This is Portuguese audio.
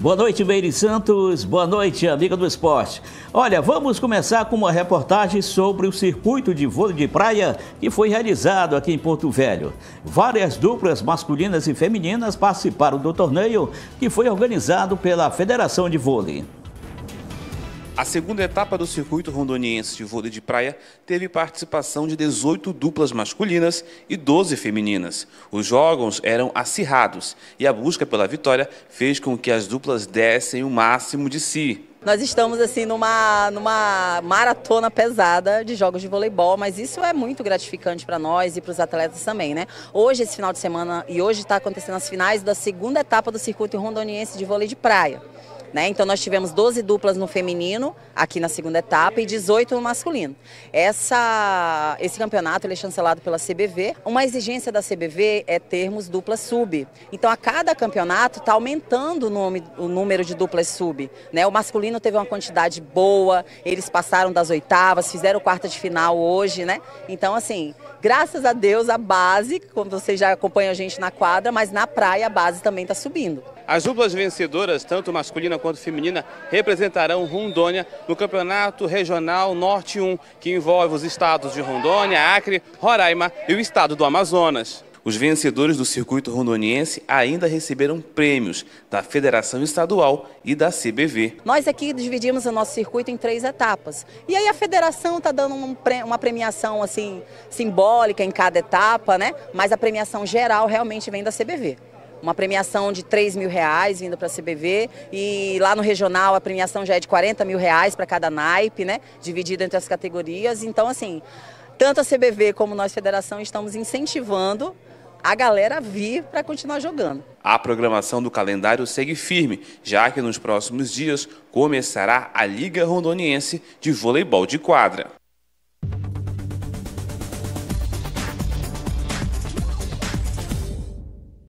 Boa noite, Meire Santos. Boa noite, amiga do esporte. Olha, vamos começar com uma reportagem sobre o circuito de vôlei de praia que foi realizado aqui em Porto Velho. Várias duplas masculinas e femininas participaram do torneio que foi organizado pela Federação de Vôlei. A segunda etapa do circuito rondoniense de vôlei de praia teve participação de 18 duplas masculinas e 12 femininas. Os jogos eram acirrados e a busca pela vitória fez com que as duplas dessem o máximo de si. Nós estamos assim numa, numa maratona pesada de jogos de voleibol, mas isso é muito gratificante para nós e para os atletas também, né? Hoje, esse final de semana, e hoje está acontecendo as finais da segunda etapa do circuito rondoniense de vôlei de praia. Né? Então nós tivemos 12 duplas no feminino aqui na segunda etapa e 18 no masculino. Essa, esse campeonato ele é chancelado pela CBV. Uma exigência da CBV é termos dupla sub. Então a cada campeonato está aumentando o, nome, o, número de duplas sub. Né? O masculino teve uma quantidade boa, eles passaram das oitavas, fizeram quarta de final hoje, né? Então assim, graças a Deus a base, como vocês já acompanham a gente na quadra, mas na praia a base também está subindo. As duplas vencedoras, tanto masculina quanto feminina, representarão Rondônia no Campeonato Regional Norte 1, que envolve os estados de Rondônia, Acre, Roraima e o estado do Amazonas. Os vencedores do circuito rondoniense ainda receberam prêmios da Federação Estadual e da CBV. Nós aqui dividimos o nosso circuito em três etapas. E aí a federação está dando uma premiação assim simbólica em cada etapa, né? Mas a premiação geral realmente vem da CBV uma premiação de 3 mil reais vindo para a CBV e lá no regional a premiação já é de 40 mil reais para cada naipe, né? Dividido entre as categorias. Então, assim, tanto a CBV como nós, federação, estamos incentivando a galera vir para continuar jogando. A programação do calendário segue firme, já que nos próximos dias começará a Liga Rondoniense de Voleibol de Quadra.